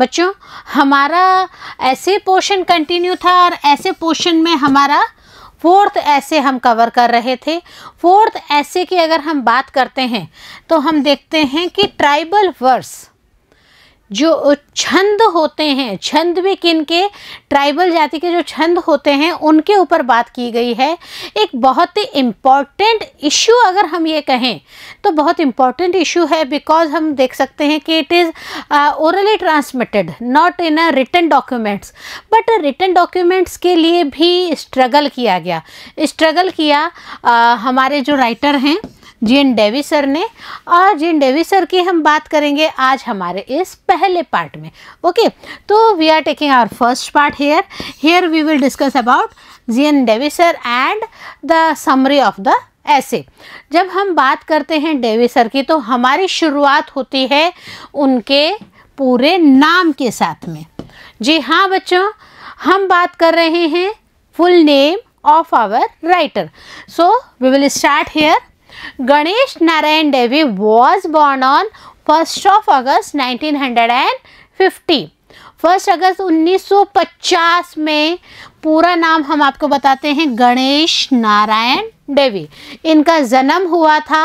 बच्चों हमारा ऐसे पोर्शन कंटिन्यू था और ऐसे पोर्शन में हमारा फोर्थ ऐसे हम कवर कर रहे थे फोर्थ ऐसे की अगर हम बात करते हैं तो हम देखते हैं कि ट्राइबल वर्स जो छंद होते हैं छंद में किन के ट्राइबल जाति के जो छंद होते हैं उनके ऊपर बात की गई है एक बहुत ही इम्पॉर्टेंट इशू अगर हम ये कहें तो बहुत इम्पॉर्टेंट इशू है बिकॉज हम देख सकते हैं कि it is orally transmitted not in a written documents but written documents के लिए भी स्ट्रगल किया गया स्ट्रगल किया आ, uh, हमारे जो राइटर हैं जीन डेवी सर ने और जीन डेवी सर की हम बात करेंगे आज हमारे इस पहले पार्ट में ओके तो we are taking our first part here here we will discuss about G N Devy sir and the summary of the ऐसे जब हम बात करते हैं डेवी सर की तो हमारी शुरुआत होती है उनके पूरे नाम के साथ में जी हाँ बच्चों हम बात कर रहे हैं full name of our writer so we will start here Ganesh Narayan Devy was born on first of August nineteen hundred and fifty first अगस्त उन्नीस सौ पचास में पूरा नाम हम आपको बताते हैं गणेश नारायण डेवी इनका जन्म हुआ था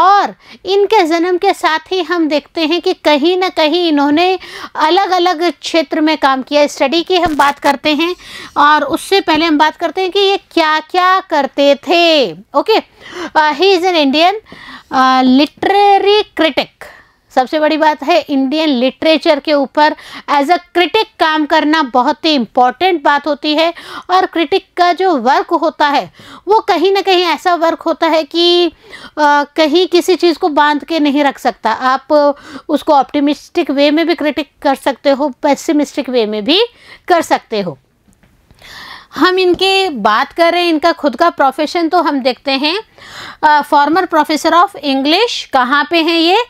और इनके जन्म के साथ ही हम देखते हैं कि कहीं ना कहीं इन्होंने अलग अलग क्षेत्र में काम किया स्टडी की हम बात करते हैं और उससे पहले हम बात करते हैं कि ये क्या क्या करते थे okay he is an Indian literary critic सबसे बड़ी बात है इंडियन लिटरेचर के ऊपर एज अ क्रिटिक काम करना बहुत ही इम्पॉर्टेंट बात होती है और क्रिटिक का जो वर्क होता है वो कहीं ना कहीं ऐसा वर्क होता है कि आ, कहीं किसी चीज़ को बांध के नहीं रख सकता आप उसको ऑप्टिमिस्टिक वे में भी क्रिटिक कर सकते हो पेसिमिस्टिक वे में भी कर सकते हो हम इनके बात कर रहे हैं इनका खुद का प्रोफेशन तो हम देखते हैं फॉर्मर प्रोफेसर ऑफ इंग्लिश कहाँ पे हैं ये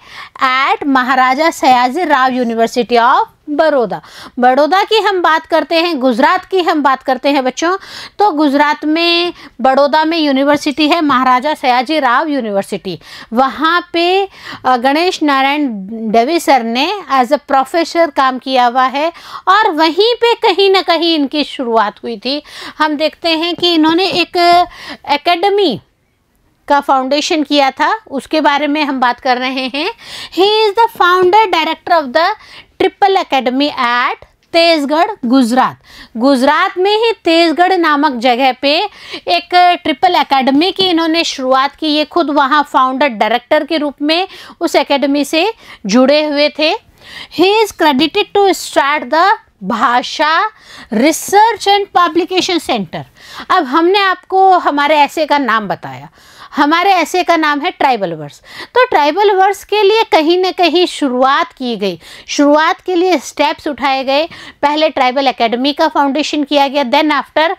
at Maharaja Sayaji Rao university of Baroda Baroda की हम बात करते हैं गुजरात की हम बात करते हैं बच्चों तो गुजरात में बड़ौदा में यूनिवर्सिटी है महाराजा सयाजी राव यूनिवर्सिटी वहाँ पे गणेश नारायण डेवी सर ने एज अ प्रोफेसर काम किया हुआ है और वहीं पे कहीं ना कहीं इनकी शुरुआत हुई थी हम देखते हैं कि इन्होंने एक एकेडमी का फाउंडेशन किया था उसके बारे में हम बात कर रहे हैं he is the founder director of the tribal academy at Tejgadh Gujarat Gujarat में ही तेजगढ़ नामक जगह पे एक ट्रिपल एकेडमी की इन्होंने शुरुआत की ये खुद वहाँ फाउंडर डायरेक्टर के रूप में उस एकेडमी से जुड़े हुए थे he is credited to start the Bhasha research and publication centre अब हमने आपको हमारे ऐसे का नाम बताया हमारे ऐसे का नाम है ट्राइबल वर्स तो ट्राइबल वर्स के लिए कहीं ना कहीं शुरुआत की गई शुरुआत के लिए स्टेप्स उठाए गए पहले ट्राइबल एकेडमी का फाउंडेशन किया गया देन आफ्टर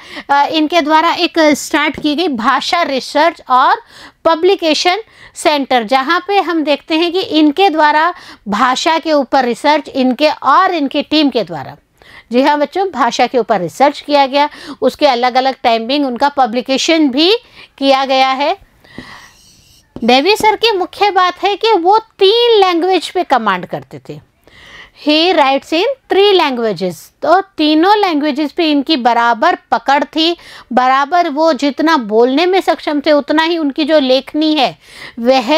इनके द्वारा एक स्टार्ट की गई भाषा रिसर्च और पब्लिकेशन सेंटर जहाँ पे हम देखते हैं कि इनके द्वारा भाषा के ऊपर रिसर्च इनके और इनके टीम के द्वारा जी हाँ बच्चों भाषा के ऊपर रिसर्च किया गया उसके अलग अलग टाइमिंग उनका पब्लिकेशन भी किया गया है डेवी सर की मुख्य बात है कि वो तीन लैंग्वेज पे कमांड करते थे he writes in three languages तो तीनों लैंग्वेजेस पे इनकी बराबर पकड़ थी बराबर वो जितना बोलने में सक्षम थे उतना ही उनकी जो लेखनी है वह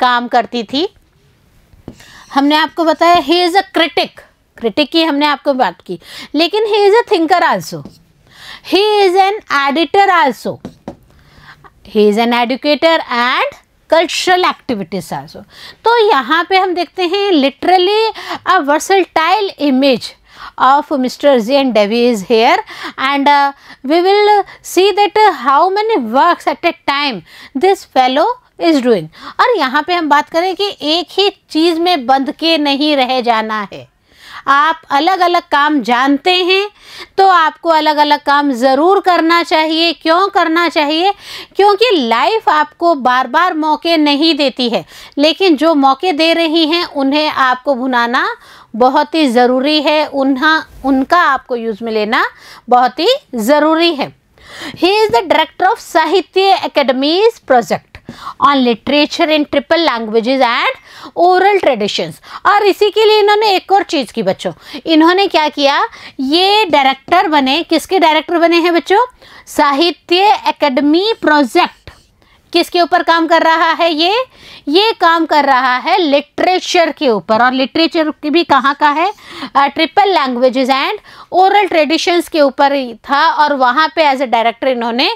काम करती थी हमने आपको बताया he is a critic critic की हमने आपको बात की लेकिन he is a thinker also he is an editor also he is an educator and cultural activities also तो यहाँ पे हम देखते हैं literally a versatile image of mister J and is here and uh, we will see that uh, how many works at a time is doing और यहाँ पे हम बात करें कि एक ही चीज़ में बंध के नहीं रह जाना है आप अलग अलग काम जानते हैं तो आपको अलग अलग काम ज़रूर करना चाहिए क्यों करना चाहिए क्योंकि लाइफ आपको बार बार मौके नहीं देती है लेकिन जो मौके दे रही हैं उन्हें आपको भुनाना बहुत ही ज़रूरी है उन्हें उनका आपको यूज़ में लेना बहुत ही ज़रूरी है he is the director of Sahitya Akademi's project on literature in triple languages and oral traditions और इसी के लिए इन्होंने एक और चीज़ की बच्चों इन्होंने क्या किया ये डायरेक्टर बने किसके डायरेक्टर बने हैं बच्चों साहित्य एकेडमी प्रोजेक्ट किसके ऊपर काम कर रहा है ये ये काम कर रहा है लिटरेचर के ऊपर और लिटरेचर भी कहाँ का है tribal languages and oral traditions के ऊपर था और वहाँ पे एज ए डायरेक्टर इन्होंने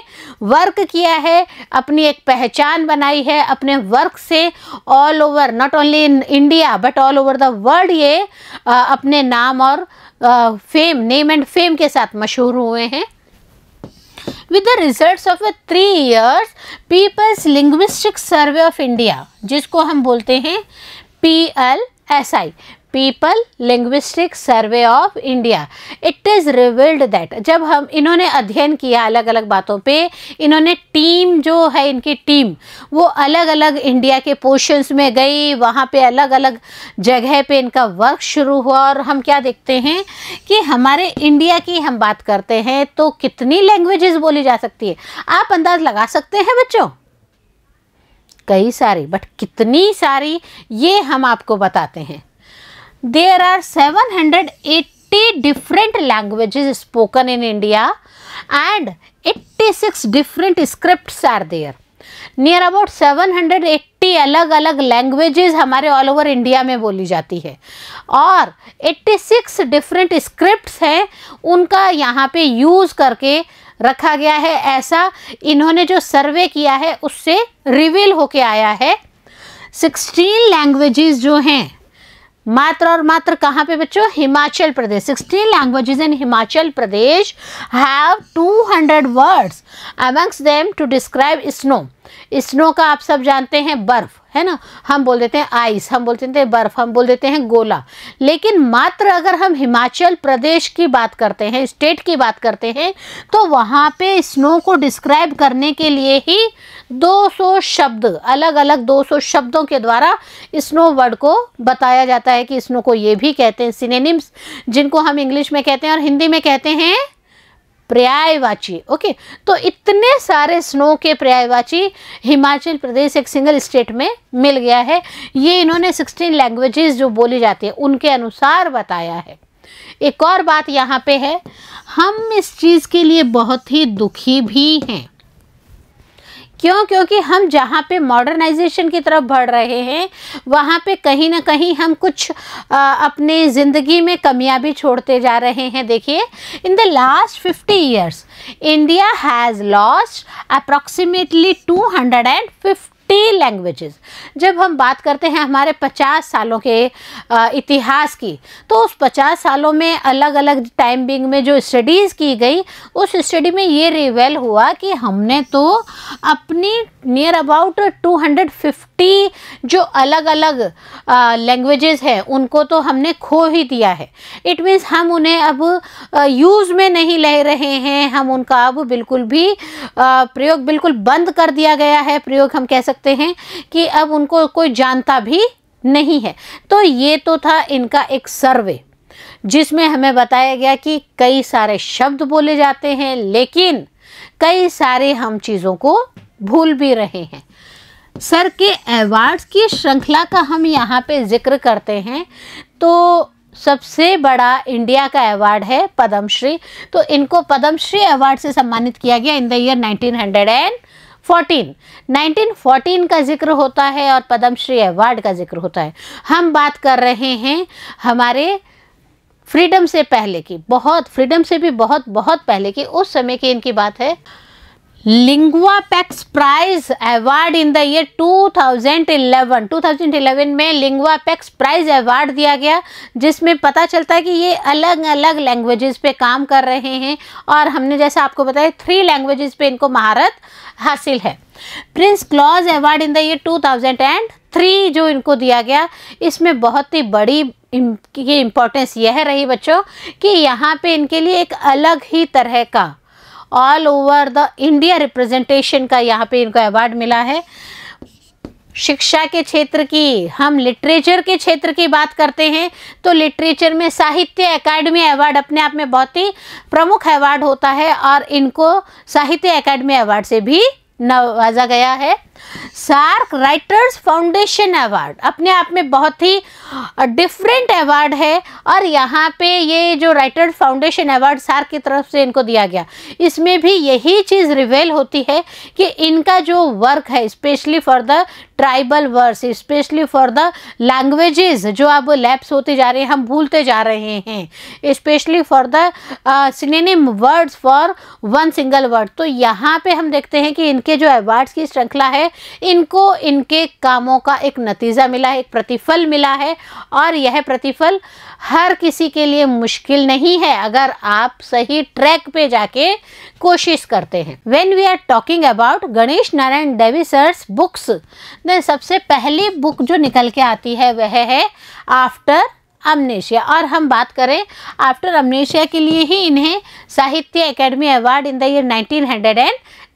वर्क किया है अपनी एक पहचान बनाई है अपने वर्क से all over not only in India but all over the world ये आ, अपने नाम और फेम नेम एंड फेम के साथ मशहूर हुए हैं with the results of a three years peoples linguistic survey of India जिसको हम बोलते हैं P L S I people linguistic survey of India it is revealed that जब हम इन्होंने अध्ययन किया अलग अलग बातों पे इन्होंने टीम जो है इनकी टीम वो अलग अलग इंडिया के पोर्शंस में गई वहाँ पे अलग अलग जगह पे इनका वर्क शुरू हुआ और हम क्या देखते हैं कि हमारे इंडिया की हम बात करते हैं तो कितनी लैंग्वेजेस बोली जा सकती है आप अंदाज़ लगा सकते हैं बच्चों कई सारी बट कितनी सारी ये हम आपको बताते हैं there are 780 different languages spoken in India and 86 different scripts are there. Near about 780 अलग अलग लैंग्वेजेस हमारे ऑल ओवर इंडिया में बोली जाती है और 86 डिफरेंट स्क्रिप्ट्स हैं उनका यहाँ पे यूज़ करके रखा गया है ऐसा इन्होंने जो सर्वे किया है उससे रिवील होके आया है 16 लैंग्वेजेस जो हैं मात्र और मात्र कहाँ पे बच्चों Himachal Pradesh sixteen languages in Himachal Pradesh have two hundred words amongst them to describe snow snow का आप सब जानते हैं बर्फ़ है ना हम बोल देते हैं आइस हम बोलते हैं बर्फ़ हम बोल देते हैं गोला लेकिन मात्र अगर हम हिमाचल प्रदेश की बात करते हैं स्टेट की बात करते हैं तो वहाँ पे स्नो को डिस्क्राइब करने के लिए ही 200 शब्द अलग अलग 200 शब्दों के द्वारा स्नो वर्ड को बताया जाता है कि स्नो को ये भी कहते हैं सिनेनिम्स जिनको हम इंग्लिश में कहते हैं और हिंदी में कहते हैं पर्यायवाची ओके तो इतने सारे स्नो के पर्यायवाची हिमाचल प्रदेश एक सिंगल स्टेट में मिल गया है ये इन्होंने 16 लैंग्वेजेस जो बोली जाती है उनके अनुसार बताया है एक और बात यहाँ पे है हम इस चीज़ के लिए बहुत ही दुखी भी हैं क्यों क्योंकि हम जहाँ पे मॉडर्नाइजेशन की तरफ बढ़ रहे हैं वहाँ पे कहीं ना कहीं हम कुछ आ, अपने ज़िंदगी में कमियाँ भी छोड़ते जा रहे हैं देखिए in the last fifty years India has lost approximately two hundred and fifty 40 languages जब हम बात करते हैं हमारे 50 सालों के इतिहास की तो उस 50 सालों में अलग अलग टाइम बिंग में जो स्टडीज़ की गई उस स्टडी में ये रिवेल हुआ कि हमने तो अपनी नियर अबाउट 250 जो अलग अलग लैंग्वेजेस हैं उनको तो हमने खो ही दिया है इट मीन्स हम उन्हें अब यूज़ में नहीं ले रहे हैं हम उनका अब बिल्कुल भी प्रयोग बिल्कुल बंद कर दिया गया है प्रयोग हम कह सकते सकते हैं कि अब उनको कोई जानता भी नहीं है तो ये तो था इनका एक सर्वे जिसमें हमें बताया गया कि कई सारे शब्द बोले जाते हैं लेकिन कई सारे हम चीज़ों को भूल भी रहे हैं सर के अवार्ड्स की श्रृंखला का हम यहाँ पे जिक्र करते हैं तो सबसे बड़ा इंडिया का अवार्ड है पद्मश्री तो इनको पद्मश्री अवार्ड से सम्मानित किया गया in the year nineteen hundred and 1914 1914 का जिक्र होता है और पद्मश्री अवार्ड का जिक्र होता है हम बात कर रहे हैं हमारे फ्रीडम से पहले की बहुत फ्रीडम से भी बहुत बहुत पहले की उस समय की इनकी बात है pax prize award in the year 2011 2011 में पैक्स प्राइज अवार्ड दिया गया जिसमें पता चलता है कि ये अलग अलग लैंग्वेजेस पे काम कर रहे हैं और हमने जैसा आपको बताया थ्री लैंग्वेजेस पे इनको महारत हासिल है prince Claus award in the year 2003 जो इनको दिया गया इसमें बहुत ही बड़ी इम्पोर्टेंस यह रही बच्चों कि यहाँ पे इनके लिए एक अलग ही तरह का all over the India representation का यहाँ पे इनको अवार्ड मिला है शिक्षा के क्षेत्र की हम लिटरेचर के क्षेत्र की बात करते हैं तो लिटरेचर में साहित्य अकादमी अवार्ड अपने आप में बहुत ही प्रमुख अवार्ड होता है और इनको साहित्य अकादमी अवार्ड से भी नवाजा गया है सार्क राइटर्स फाउंडेशन अवार्ड अपने आप में बहुत ही डिफरेंट अवार्ड है और यहाँ पे ये जो राइटर्स फाउंडेशन अवार्ड सार्क की तरफ से इनको दिया गया इसमें भी यही चीज़ रिवेल होती है कि इनका जो वर्क है specially for the tribal words specially for the languages जो अब लैप्स होते जा रहे हैं हम भूलते जा रहे हैं specially for the synonym words for one single word तो यहाँ पे हम देखते हैं कि इनके जो अवार्ड्स की श्रृंखला है इनको इनके कामों का एक नतीजा मिला है एक प्रतिफल मिला है और यह प्रतिफल हर किसी के लिए मुश्किल नहीं है अगर आप सही ट्रैक पे जाके कोशिश करते हैं when we are talking about Ganesh Narayan Devy sir's books में सबसे पहली बुक जो निकल के आती है वह है आफ्टर अमनेशिया और हम बात करें आफ्टर अमनेशिया के लिए ही इन्हें Sahitya Akademi award in the year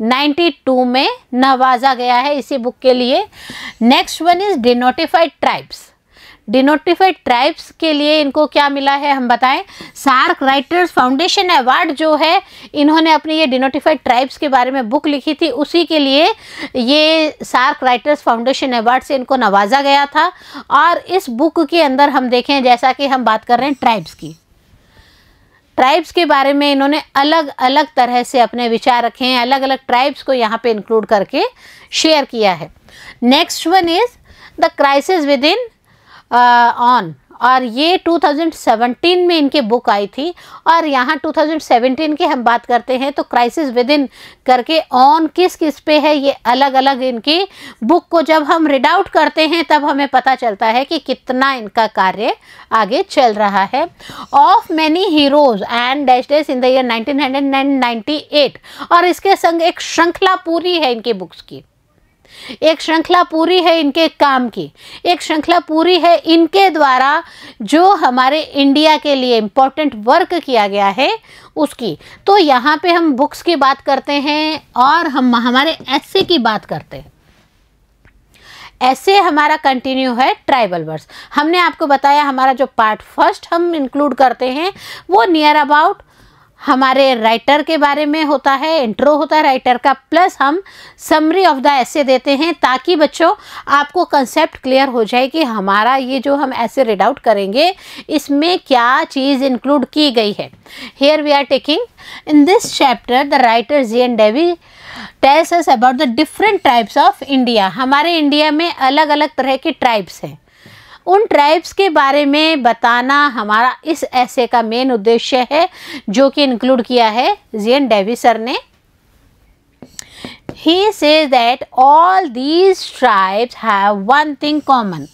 1992 में नवाजा गया है इसी बुक के लिए next one is denotified tribes denotified tribes के लिए इनको क्या मिला है हम बताएं सार्क राइटर्स फाउंडेशन अवार्ड जो है इन्होंने अपनी ये डिनोटिफाइड ट्राइब्स के बारे में बुक लिखी थी उसी के लिए ये सार्क राइटर्स फाउंडेशन अवार्ड से इनको नवाजा गया था और इस बुक के अंदर हम देखें जैसा कि हम बात कर रहे हैं ट्राइब्स की ट्राइब्स के बारे में इन्होंने अलग अलग तरह से अपने विचार रखे हैं अलग अलग ट्राइब्स को यहाँ पे इंक्लूड करके शेयर किया है next one is the crisis within on uh, और ये 2017 में इनकी बुक आई थी और यहाँ 2017 की हम बात करते हैं तो क्राइसिस विद इन करके ऑन किस किस पे है ये अलग अलग इनकी बुक को जब हम रीड आउट करते हैं तब हमें पता चलता है कि कितना इनका कार्य आगे चल रहा है of many heroes and dash days in the year 1998 और इसके संग एक श्रृंखला पूरी है इनकी बुक्स की एक श्रृंखला पूरी है इनके काम की एक श्रृंखला पूरी है इनके द्वारा जो हमारे इंडिया के लिए इम्पोर्टेंट वर्क किया गया है उसकी तो यहाँ पे हम बुक्स की बात करते हैं और हम हमारे ऐसे की बात करते हैं ऐसे हमारा कंटिन्यू है ट्राइबल वर्ड्स हमने आपको बताया हमारा जो पार्ट फर्स्ट हम इंक्लूड करते हैं वो नियर अबाउट हमारे राइटर के बारे में होता है इंट्रो होता है राइटर का प्लस हम समरी ऑफ द ऐसे देते हैं ताकि बच्चों आपको कंसेप्ट क्लियर हो जाए कि हमारा ये जो हम ऐसे रीड आउट करेंगे इसमें क्या चीज़ इंक्लूड की गई है here we are taking in this chapter the writer G N Devy tells us about the different tribes of India हमारे इंडिया में अलग अलग तरह के ट्राइब्स हैं उन ट्राइब्स के बारे में बताना हमारा इस ऐसे का मेन उद्देश्य है जो कि इंक्लूड किया है जियन डेवी सर ने he says that all these tribes have one thing common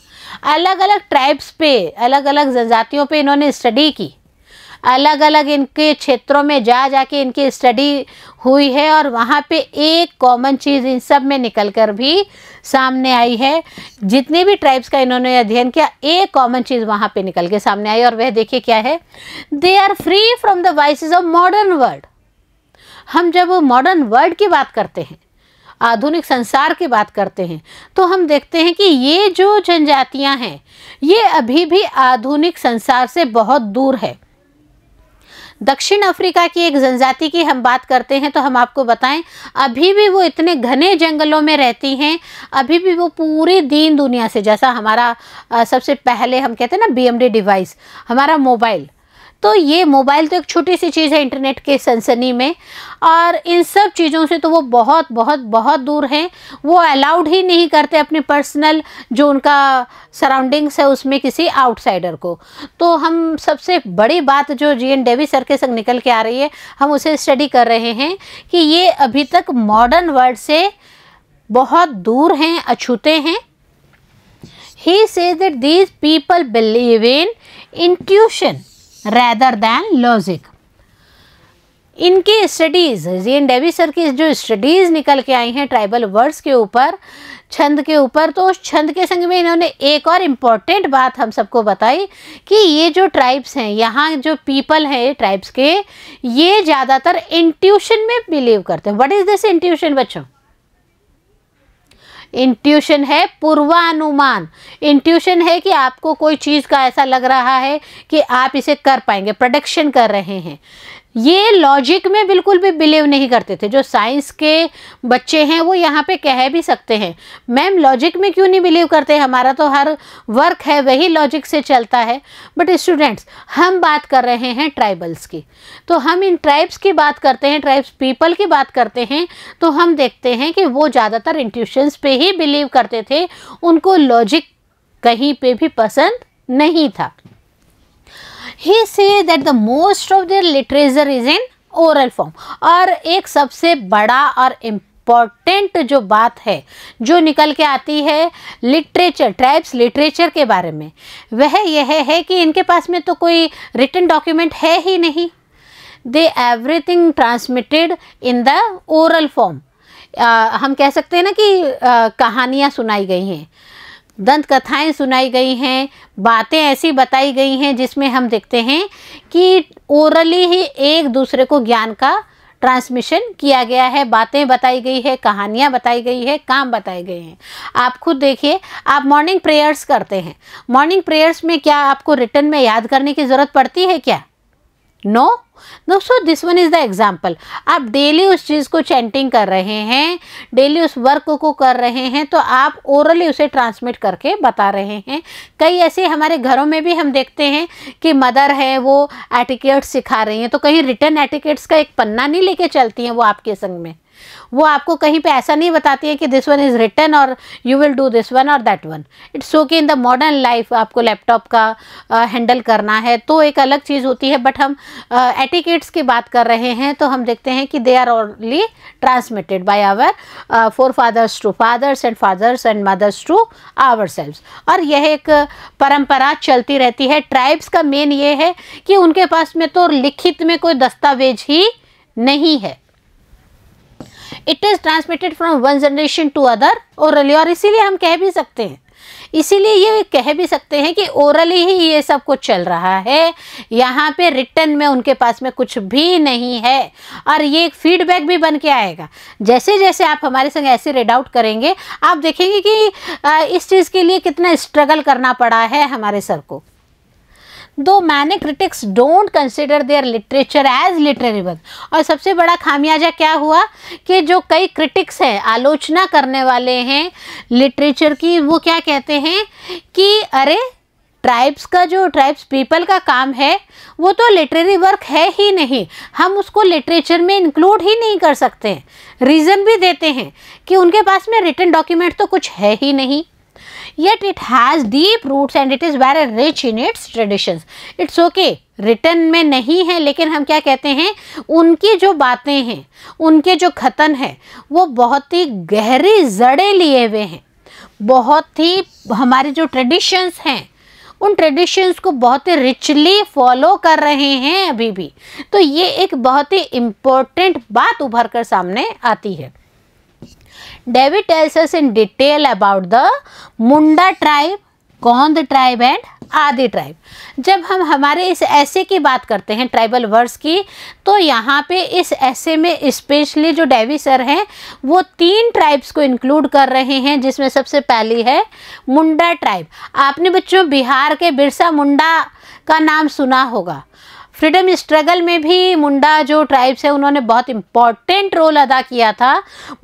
अलग अलग ट्राइब्स पे अलग अलग जनजातियों पे इन्होंने स्टडी की अलग अलग इनके क्षेत्रों में जा जा के इनकी स्टडी हुई है और वहाँ पे एक कॉमन चीज़ इन सब में निकल कर भी सामने आई है जितने भी ट्राइब्स का इन्होंने अध्ययन किया एक कॉमन चीज़ वहाँ पे निकल के सामने आई और वह देखिए क्या है they are free from the vices of modern world हम जब मॉडर्न वर्ल्ड की बात करते हैं आधुनिक संसार की बात करते हैं तो हम देखते हैं कि ये जो जनजातियां हैं ये अभी भी आधुनिक संसार से बहुत दूर है दक्षिण अफ्रीका की एक जनजाति की हम बात करते हैं तो हम आपको बताएं अभी भी वो इतने घने जंगलों में रहती हैं अभी भी वो पूरी दीन दुनिया से जैसा हमारा सबसे पहले हम कहते हैं ना बी डिवाइस हमारा मोबाइल तो ये मोबाइल तो एक छोटी सी चीज़ है इंटरनेट के सनसनी में और इन सब चीज़ों से तो वो बहुत बहुत बहुत दूर हैं वो अलाउड ही नहीं करते अपने पर्सनल जो उनका सराउंडिंग्स है उसमें किसी आउटसाइडर को तो हम सबसे बड़ी बात जो जी एन डेवी सर के संग निकल के आ रही है हम उसे स्टडी कर रहे हैं कि ये अभी तक मॉडर्न वर्ल्ड से बहुत दूर हैं अछूते हैं he says that these people believe in intuition rather than logic इनकी स्टडीज़ जीन डेवी सर की जो स्टडीज़ निकल के आई हैं ट्राइबल वर्ड्स के ऊपर छंद के ऊपर तो उस छंद के संग में इन्होंने एक और इम्पॉर्टेंट बात हम सबको बताई कि ये जो ट्राइब्स हैं यहाँ जो पीपल हैं ट्राइब्स के ये ज़्यादातर इंट्यूशन में बिलीव करते हैं व्हाट इज़ दिस इंट्यूशन बच्चों इंट्यूशन है पूर्वानुमान इंट्यूशन है कि आपको कोई चीज़ का ऐसा लग रहा है कि आप इसे कर पाएंगे प्रोडक्शन कर रहे हैं ये लॉजिक में बिल्कुल भी बिलीव नहीं करते थे जो साइंस के बच्चे हैं वो यहाँ पे कह भी सकते हैं मैम लॉजिक में क्यों नहीं बिलीव करते हमारा तो हर वर्क है वही लॉजिक से चलता है बट स्टूडेंट्स हम बात कर रहे हैं ट्राइबल्स की तो हम इन ट्राइब्स की बात करते हैं ट्राइब्स पीपल की बात करते हैं तो हम देखते हैं कि वो ज़्यादातर इंट्यूशंस पे ही बिलीव करते थे उनको लॉजिक कहीं पर भी पसंद नहीं था he says that the most of their literature is in oral form और एक सबसे बड़ा और इम्पॉर्टेंट जो बात है जो निकल के आती है लिटरेचर ट्राइब्स लिटरेचर के बारे में वह यह है कि इनके पास में तो कोई रिटर्न डॉक्यूमेंट है ही नहीं they everything transmitted in the oral form हम कह सकते हैं ना कि uh, कहानियाँ सुनाई गई हैं दंत कथाएं सुनाई गई हैं बातें ऐसी बताई गई हैं जिसमें हम देखते हैं कि ओरली ही एक दूसरे को ज्ञान का ट्रांसमिशन किया गया है बातें बताई गई है कहानियाँ बताई गई है काम बताए गए हैं आप खुद देखिए आप मॉर्निंग प्रेयर्स करते हैं मॉर्निंग प्रेयर्स में क्या आपको रिटर्न में याद करने की ज़रूरत पड़ती है क्या नो no? दोस्तों this one is the example आप डेली उस चीज़ को चैंटिंग कर रहे हैं डेली उस वर्क को कर रहे हैं तो आप ओरली उसे ट्रांसमिट करके बता रहे हैं कई ऐसे हमारे घरों में भी हम देखते हैं कि मदर है वो एटिकेट्स सिखा रही हैं तो कहीं रिटर्न एटिकेट्स का एक पन्ना नहीं लेके चलती हैं वो आपके संग में वो आपको कहीं पे ऐसा नहीं बताती है कि दिस वन इज़ रिटर्न और you will do this one और that one it's okay in the modern life आपको लैपटॉप का हैंडल uh, करना है तो एक अलग चीज़ होती है बट हम एटिकेट्स uh, की बात कर रहे हैं तो हम देखते हैं कि they are only transmitted by our forefathers to fathers and fathers and mothers to our और यह एक परंपरा चलती रहती है ट्राइब्स का मेन ये है कि उनके पास में तो लिखित में कोई दस्तावेज ही नहीं है it is transmitted from one generation to other orally और इसीलिए हम कह भी सकते हैं इसीलिए ये कह भी सकते हैं कि ओरली ही ये सब कुछ चल रहा है यहाँ पे रिटर्न में उनके पास में कुछ भी नहीं है और ये एक फीडबैक भी बन के आएगा जैसे जैसे आप हमारे संग ऐसे रेड आउट करेंगे आप देखेंगे कि इस चीज़ के लिए कितना स्ट्रगल करना पड़ा है हमारे सर को दो many critics don't consider their literature as literary work और सबसे बड़ा खामियाजा क्या हुआ कि जो कई क्रिटिक्स हैं आलोचना करने वाले हैं लिटरेचर की वो क्या कहते हैं कि अरे ट्राइब्स का जो ट्राइब्स पीपल का काम है वो तो लिटरेरी वर्क है ही नहीं हम उसको लिटरेचर में इंक्लूड ही नहीं कर सकते रीज़न भी देते हैं कि उनके पास में रिटर्न डॉक्यूमेंट तो कुछ है ही नहीं yet it has deep roots and it is very rich in its traditions. It's okay. Written में नहीं है लेकिन हम क्या कहते हैं उनकी जो बातें हैं उनके जो खतन है वो बहुत ही गहरी जड़े लिए हुए हैं बहुत ही हमारे जो ट्रेडिशंस हैं उन ट्रेडिशंस को बहुत ही रिचली फॉलो कर रहे हैं अभी भी तो ये एक बहुत ही इम्पोर्टेंट बात उभर कर सामने आती है David tells us in detail about the Munda tribe, Gond tribe and Adi tribe जब हम हमारे इस ऐसे की बात करते हैं ट्राइबल वर्ड्स की तो यहाँ पे इस ऐसे में स्पेशली जो डेवी सर हैं वो तीन ट्राइब्स को इंक्लूड कर रहे हैं जिसमें सबसे पहली है मुंडा ट्राइब आपने बच्चों बिहार के बिरसा मुंडा का नाम सुना होगा फ्रीडम स्ट्रगल में भी मुंडा जो ट्राइब्स है उन्होंने बहुत इंपॉर्टेंट रोल अदा किया था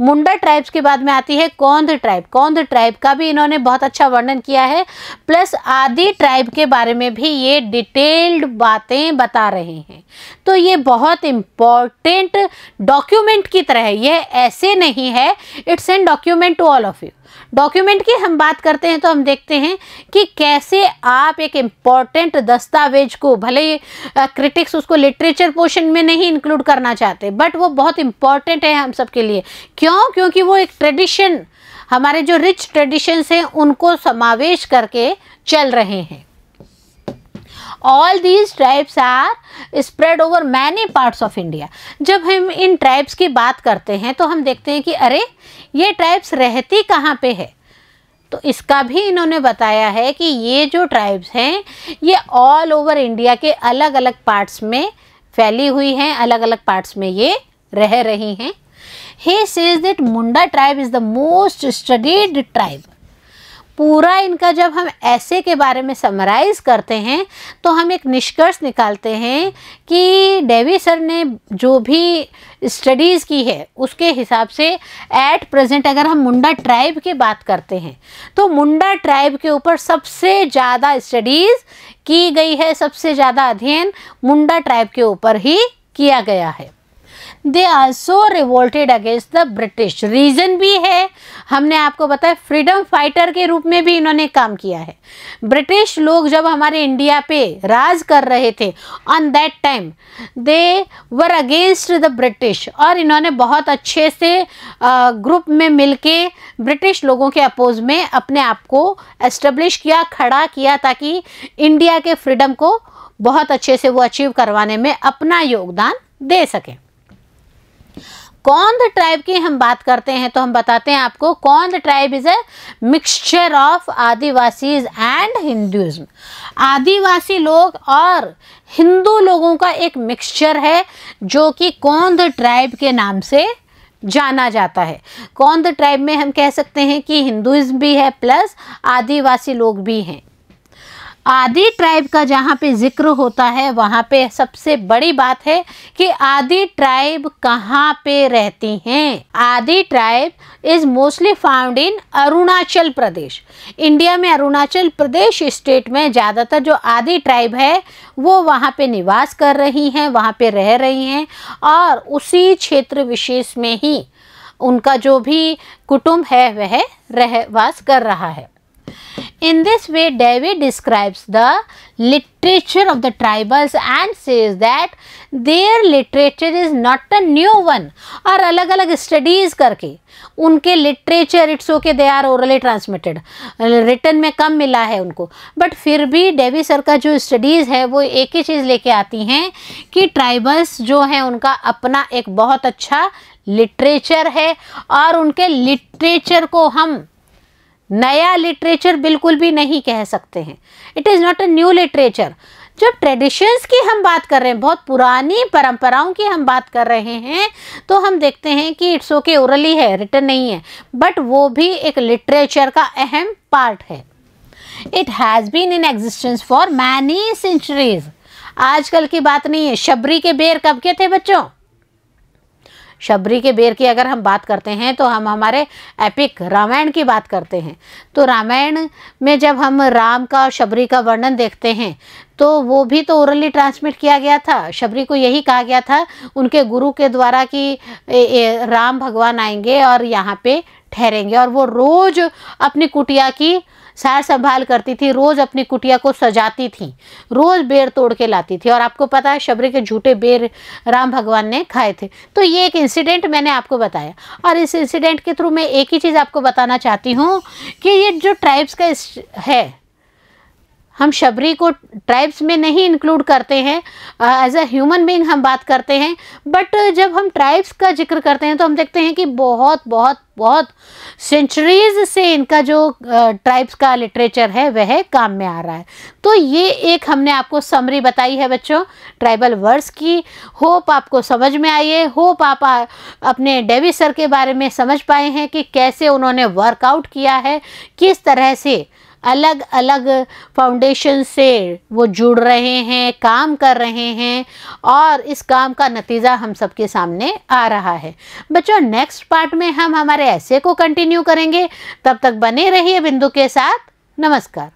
मुंडा ट्राइब्स के बाद में आती है कौंध ट्राइब कौंध ट्राइब का भी इन्होंने बहुत अच्छा वर्णन किया है प्लस आदि ट्राइब के बारे में भी ये डिटेल्ड बातें बता रहे हैं तो ये बहुत इम्पॉर्टेंट डॉक्यूमेंट की तरह है ये ऐसे नहीं है it's an document to all of you document की हम बात करते हैं तो हम देखते हैं कि कैसे आप एक इम्पॉर्टेंट दस्तावेज को भले क्रिटिक्स उसको लिटरेचर पोर्शन में नहीं इंक्लूड करना चाहते बट वो बहुत इम्पॉर्टेंट है हम के लिए क्यों क्योंकि वो एक ट्रेडिशन हमारे जो रिच ट्रेडिशंस हैं उनको समावेश करके चल रहे हैं all these tribes are spread over many parts of India जब हम इन ट्राइब्स की बात करते हैं तो हम देखते हैं कि अरे ये ट्राइब्स रहती कहाँ पे है तो इसका भी इन्होंने बताया है कि ये जो ट्राइब्स हैं ये ऑल ओवर इंडिया के अलग अलग पार्ट्स में फैली हुई हैं अलग अलग पार्ट्स में ये रह रही हैं he says that Munda tribe is the most studied tribe पूरा इनका जब हम ऐसे के बारे में समराइज़ करते हैं तो हम एक निष्कर्ष निकालते हैं कि डेवी सर ने जो भी स्टडीज़ की है उसके हिसाब से एट प्रेजेंट अगर हम मुंडा ट्राइब की बात करते हैं तो मुंडा ट्राइब के ऊपर सबसे ज़्यादा स्टडीज़ की गई है सबसे ज़्यादा अध्ययन मुंडा ट्राइब के ऊपर ही किया गया है they are so revolted against the British reason भी है हमने आपको बताया फ्रीडम फाइटर के रूप में भी इन्होंने काम किया है ब्रिटिश लोग जब हमारे इंडिया पे राज कर रहे थे on that time they were against the British और इन्होंने बहुत अच्छे से ग्रुप में मिलके ब्रिटिश लोगों के अपोज में अपने आप को एस्टेब्लिश किया खड़ा किया ताकि इंडिया के फ्रीडम को बहुत अच्छे से वो अचीव करवाने में अपना योगदान दे सकें कौंद ट्राइब की हम बात करते हैं तो हम बताते हैं आपको Gond tribe is a mixture of adivasis and Hinduism आदिवासी लोग और हिंदू लोगों का एक मिक्सचर है जो कि कौंद ट्राइब के नाम से जाना जाता है कौंद ट्राइब में हम कह सकते हैं कि हिंदुज्म भी है प्लस आदिवासी लोग भी हैं आदि ट्राइब का जहाँ पे जिक्र होता है वहाँ पे सबसे बड़ी बात है कि आदि ट्राइब कहाँ पे रहती हैं Adi tribe is mostly found in Arunachal Pradesh India में अरुणाचल प्रदेश स्टेट में ज़्यादातर जो आदि ट्राइब है वो वहाँ पे निवास कर रही हैं वहाँ पे रह रही हैं और उसी क्षेत्र विशेष में ही उनका जो भी कुटुंब है वह रहवास कर रहा है In this way, David describes the literature of the tribals and says that their literature is not a new one. or alag alag studies karke unke literature it's okay they are orally transmitted. Written mein kam mila hai unko but fir bhi Devy sir ka jo studies hai wo ek hi cheez leke aati hain ki tribals jo hai unka apna ek bahut acha literature hai aur unke literature ko hum नया literature बिल्कुल भी नहीं कह सकते हैं it is not a new literature जब traditions की हम बात कर रहे हैं बहुत पुरानी परंपराओं की हम बात कर रहे हैं तो हम देखते हैं कि इट्स ओके ओरली है रिटर्न नहीं है बट वो भी एक लिटरेचर का अहम पार्ट है it has been in existence for many centuries आजकल की बात नहीं है शबरी के बेर कब के थे बच्चों शबरी के बेर की अगर हम बात करते हैं तो हम हमारे एपिक रामायण की बात करते हैं तो रामायण में जब हम राम का और शबरी का वर्णन देखते हैं तो वो भी तो ओरली ट्रांसमिट किया गया था शबरी को यही कहा गया था उनके गुरु के द्वारा कि राम भगवान आएंगे और यहाँ पे ठहरेंगे और वो रोज़ अपनी कुटिया की सार संभाल करती थी रोज़ अपनी कुटिया को सजाती थी रोज़ बेर तोड़ के लाती थी और आपको पता है शबरी के झूठे बेर राम भगवान ने खाए थे तो ये एक इंसिडेंट मैंने आपको बताया और इस इंसिडेंट के थ्रू मैं एक ही चीज़ आपको बताना चाहती हूँ कि ये जो ट्राइब्स का है हम शबरी को ट्राइब्स में नहीं इंक्लूड करते हैं एज अ ह्यूमन बींग हम बात करते हैं बट जब हम ट्राइब्स का जिक्र करते हैं तो हम देखते हैं कि बहुत बहुत बहुत सेंचुरीज से इनका जो ट्राइब्स का लिटरेचर है वह काम में आ रहा है तो ये एक हमने आपको समरी बताई है बच्चों ट्राइबल वर्ड्स की होप आपको समझ में आई है होप आप आ, अपने डेवी सर के बारे में समझ पाए हैं कि कैसे उन्होंने वर्कआउट किया है किस तरह से अलग अलग फाउंडेशन से वो जुड़ रहे हैं काम कर रहे हैं और इस काम का नतीजा हम सबके सामने आ रहा है बच्चों नेक्स्ट पार्ट में हम हमारे ऐसे को कंटिन्यू करेंगे तब तक बने रहिए बिंदु के साथ नमस्कार